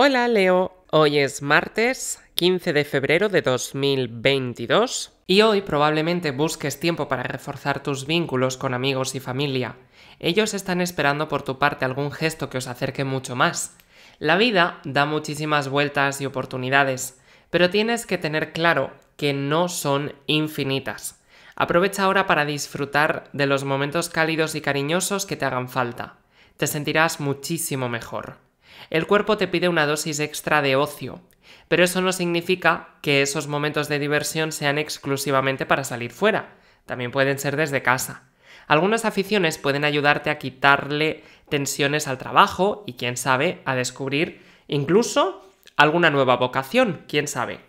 Hola Leo, hoy es martes 15 de febrero de 2022 y hoy probablemente busques tiempo para reforzar tus vínculos con amigos y familia. Ellos están esperando por tu parte algún gesto que os acerque mucho más. La vida da muchísimas vueltas y oportunidades, pero tienes que tener claro que no son infinitas. Aprovecha ahora para disfrutar de los momentos cálidos y cariñosos que te hagan falta. Te sentirás muchísimo mejor el cuerpo te pide una dosis extra de ocio, pero eso no significa que esos momentos de diversión sean exclusivamente para salir fuera, también pueden ser desde casa. Algunas aficiones pueden ayudarte a quitarle tensiones al trabajo y, quién sabe, a descubrir incluso alguna nueva vocación, quién sabe.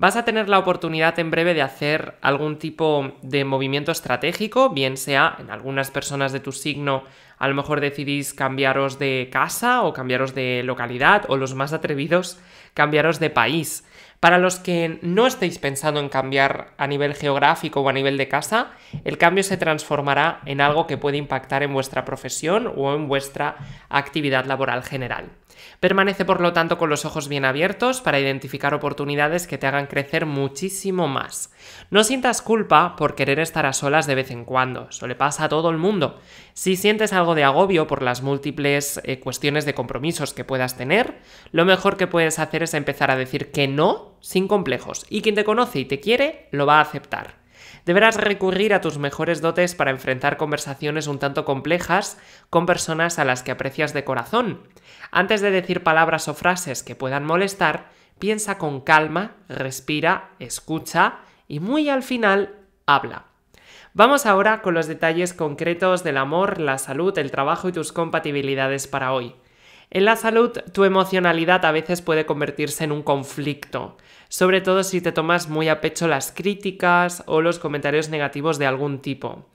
Vas a tener la oportunidad en breve de hacer algún tipo de movimiento estratégico, bien sea en algunas personas de tu signo, a lo mejor decidís cambiaros de casa o cambiaros de localidad o los más atrevidos cambiaros de país. Para los que no estéis pensando en cambiar a nivel geográfico o a nivel de casa, el cambio se transformará en algo que puede impactar en vuestra profesión o en vuestra actividad laboral general. Permanece por lo tanto con los ojos bien abiertos para identificar oportunidades que te hagan crecer muchísimo más. No sientas culpa por querer estar a solas de vez en cuando, eso le pasa a todo el mundo. Si sientes algo de agobio por las múltiples eh, cuestiones de compromisos que puedas tener, lo mejor que puedes hacer es empezar a decir que no sin complejos, y quien te conoce y te quiere lo va a aceptar. Deberás recurrir a tus mejores dotes para enfrentar conversaciones un tanto complejas con personas a las que aprecias de corazón. Antes de decir palabras o frases que puedan molestar, piensa con calma, respira, escucha y muy al final habla. Vamos ahora con los detalles concretos del amor, la salud, el trabajo y tus compatibilidades para hoy. En la salud, tu emocionalidad a veces puede convertirse en un conflicto, sobre todo si te tomas muy a pecho las críticas o los comentarios negativos de algún tipo.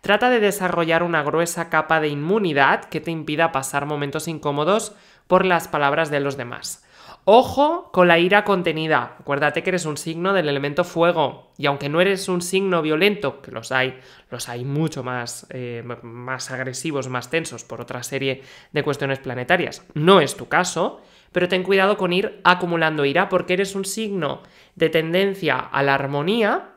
Trata de desarrollar una gruesa capa de inmunidad que te impida pasar momentos incómodos por las palabras de los demás. Ojo con la ira contenida. Acuérdate que eres un signo del elemento fuego. Y aunque no eres un signo violento, que los hay, los hay mucho más, eh, más agresivos, más tensos por otra serie de cuestiones planetarias, no es tu caso, pero ten cuidado con ir acumulando ira porque eres un signo de tendencia a la armonía,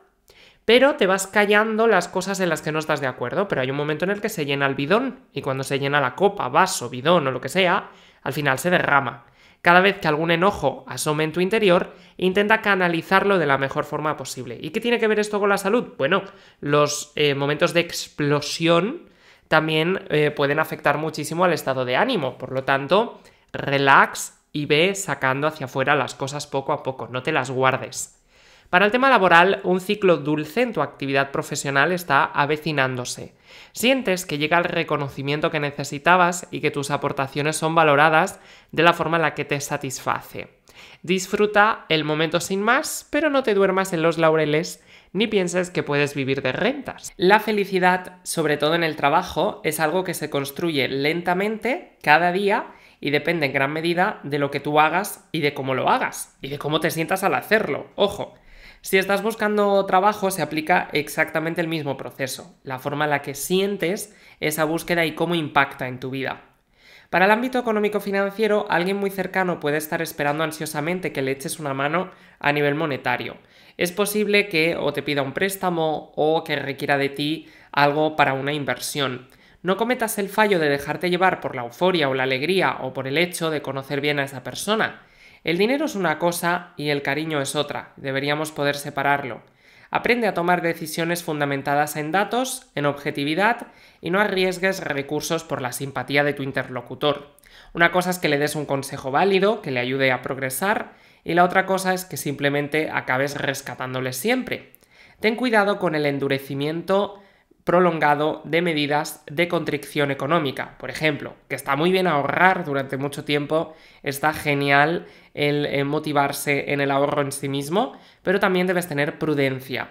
pero te vas callando las cosas en las que no estás de acuerdo, pero hay un momento en el que se llena el bidón y cuando se llena la copa, vaso, bidón o lo que sea, al final se derrama. Cada vez que algún enojo asome en tu interior, intenta canalizarlo de la mejor forma posible. ¿Y qué tiene que ver esto con la salud? Bueno, los eh, momentos de explosión también eh, pueden afectar muchísimo al estado de ánimo. Por lo tanto, relax y ve sacando hacia afuera las cosas poco a poco, no te las guardes. Para el tema laboral, un ciclo dulce en tu actividad profesional está avecinándose. Sientes que llega el reconocimiento que necesitabas y que tus aportaciones son valoradas de la forma en la que te satisface. Disfruta el momento sin más, pero no te duermas en los laureles ni pienses que puedes vivir de rentas. La felicidad, sobre todo en el trabajo, es algo que se construye lentamente cada día y depende en gran medida de lo que tú hagas y de cómo lo hagas y de cómo te sientas al hacerlo. Ojo, si estás buscando trabajo, se aplica exactamente el mismo proceso, la forma en la que sientes esa búsqueda y cómo impacta en tu vida. Para el ámbito económico-financiero, alguien muy cercano puede estar esperando ansiosamente que le eches una mano a nivel monetario. Es posible que o te pida un préstamo o que requiera de ti algo para una inversión. No cometas el fallo de dejarte llevar por la euforia o la alegría o por el hecho de conocer bien a esa persona. El dinero es una cosa y el cariño es otra, deberíamos poder separarlo. Aprende a tomar decisiones fundamentadas en datos, en objetividad y no arriesgues recursos por la simpatía de tu interlocutor. Una cosa es que le des un consejo válido, que le ayude a progresar, y la otra cosa es que simplemente acabes rescatándole siempre. Ten cuidado con el endurecimiento prolongado de medidas de contricción económica. Por ejemplo, que está muy bien ahorrar durante mucho tiempo, está genial el eh, motivarse en el ahorro en sí mismo, pero también debes tener prudencia.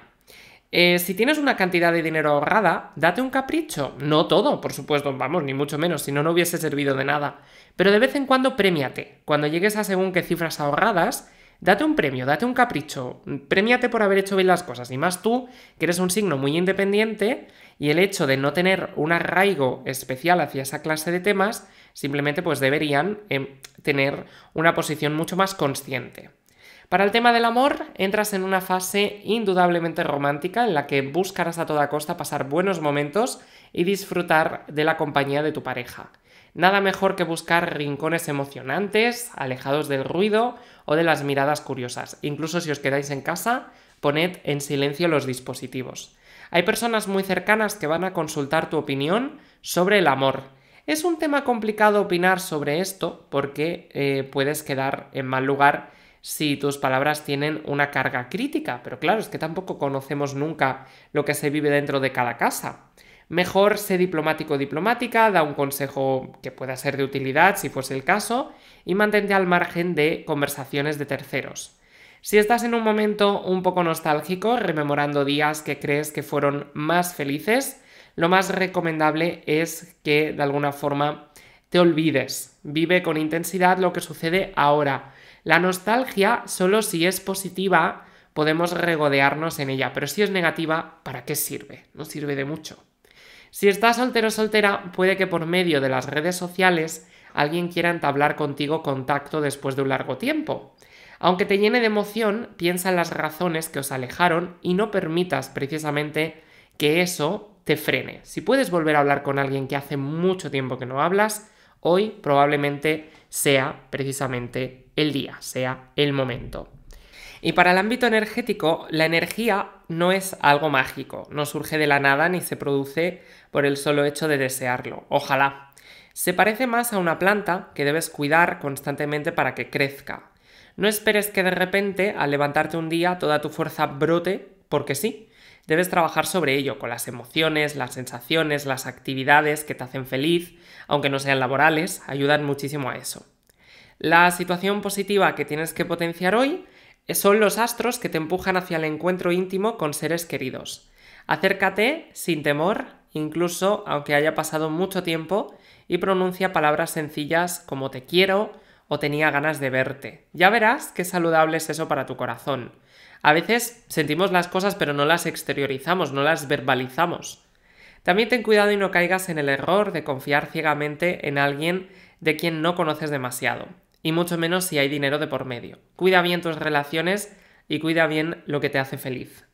Eh, si tienes una cantidad de dinero ahorrada, date un capricho. No todo, por supuesto, vamos, ni mucho menos, si no, no hubiese servido de nada. Pero de vez en cuando premiate. Cuando llegues a según qué cifras ahorradas, Date un premio, date un capricho, premiate por haber hecho bien las cosas, y más tú, que eres un signo muy independiente, y el hecho de no tener un arraigo especial hacia esa clase de temas, simplemente pues deberían em, tener una posición mucho más consciente. Para el tema del amor, entras en una fase indudablemente romántica en la que buscarás a toda costa pasar buenos momentos y disfrutar de la compañía de tu pareja. Nada mejor que buscar rincones emocionantes, alejados del ruido o de las miradas curiosas. Incluso si os quedáis en casa, poned en silencio los dispositivos. Hay personas muy cercanas que van a consultar tu opinión sobre el amor. Es un tema complicado opinar sobre esto porque eh, puedes quedar en mal lugar si tus palabras tienen una carga crítica, pero claro, es que tampoco conocemos nunca lo que se vive dentro de cada casa. Mejor sé diplomático o diplomática, da un consejo que pueda ser de utilidad si fuese el caso, y mantente al margen de conversaciones de terceros. Si estás en un momento un poco nostálgico, rememorando días que crees que fueron más felices, lo más recomendable es que de alguna forma te olvides. Vive con intensidad lo que sucede ahora. La nostalgia, solo si es positiva, podemos regodearnos en ella, pero si es negativa, ¿para qué sirve? No sirve de mucho. Si estás soltero o soltera, puede que por medio de las redes sociales alguien quiera entablar contigo contacto después de un largo tiempo. Aunque te llene de emoción, piensa en las razones que os alejaron y no permitas precisamente que eso te frene. Si puedes volver a hablar con alguien que hace mucho tiempo que no hablas, hoy probablemente sea precisamente el día, sea el momento. Y para el ámbito energético, la energía no es algo mágico, no surge de la nada ni se produce por el solo hecho de desearlo, ojalá. Se parece más a una planta que debes cuidar constantemente para que crezca. No esperes que de repente, al levantarte un día, toda tu fuerza brote, porque sí. Debes trabajar sobre ello, con las emociones, las sensaciones, las actividades que te hacen feliz, aunque no sean laborales, ayudan muchísimo a eso. La situación positiva que tienes que potenciar hoy son los astros que te empujan hacia el encuentro íntimo con seres queridos. Acércate sin temor, incluso aunque haya pasado mucho tiempo, y pronuncia palabras sencillas como te quiero o tenía ganas de verte. Ya verás qué saludable es eso para tu corazón. A veces sentimos las cosas pero no las exteriorizamos, no las verbalizamos. También ten cuidado y no caigas en el error de confiar ciegamente en alguien de quien no conoces demasiado y mucho menos si hay dinero de por medio. Cuida bien tus relaciones y cuida bien lo que te hace feliz.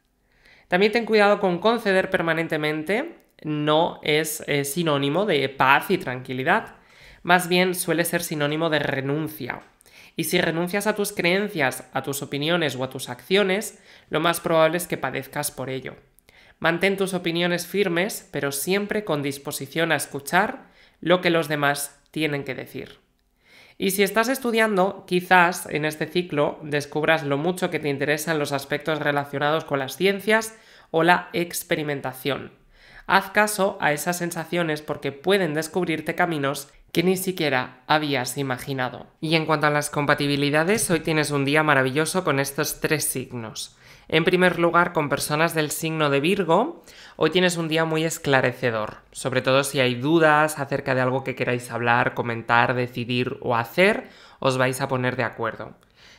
También ten cuidado con conceder permanentemente, no es eh, sinónimo de paz y tranquilidad, más bien suele ser sinónimo de renuncia. Y si renuncias a tus creencias, a tus opiniones o a tus acciones, lo más probable es que padezcas por ello. Mantén tus opiniones firmes, pero siempre con disposición a escuchar lo que los demás tienen que decir. Y si estás estudiando, quizás en este ciclo descubras lo mucho que te interesan los aspectos relacionados con las ciencias o la experimentación. Haz caso a esas sensaciones porque pueden descubrirte caminos que ni siquiera habías imaginado. Y en cuanto a las compatibilidades, hoy tienes un día maravilloso con estos tres signos. En primer lugar, con personas del signo de Virgo, hoy tienes un día muy esclarecedor, sobre todo si hay dudas acerca de algo que queráis hablar, comentar, decidir o hacer, os vais a poner de acuerdo.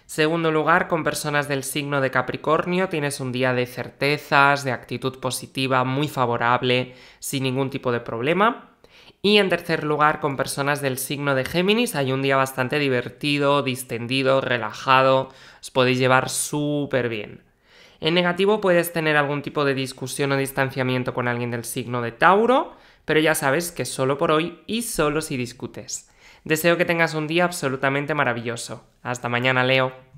Segundo lugar, con personas del signo de Capricornio tienes un día de certezas, de actitud positiva, muy favorable, sin ningún tipo de problema. Y en tercer lugar, con personas del signo de Géminis hay un día bastante divertido, distendido, relajado, os podéis llevar súper bien. En negativo puedes tener algún tipo de discusión o distanciamiento con alguien del signo de Tauro, pero ya sabes que solo por hoy y solo si discutes. Deseo que tengas un día absolutamente maravilloso. Hasta mañana, Leo.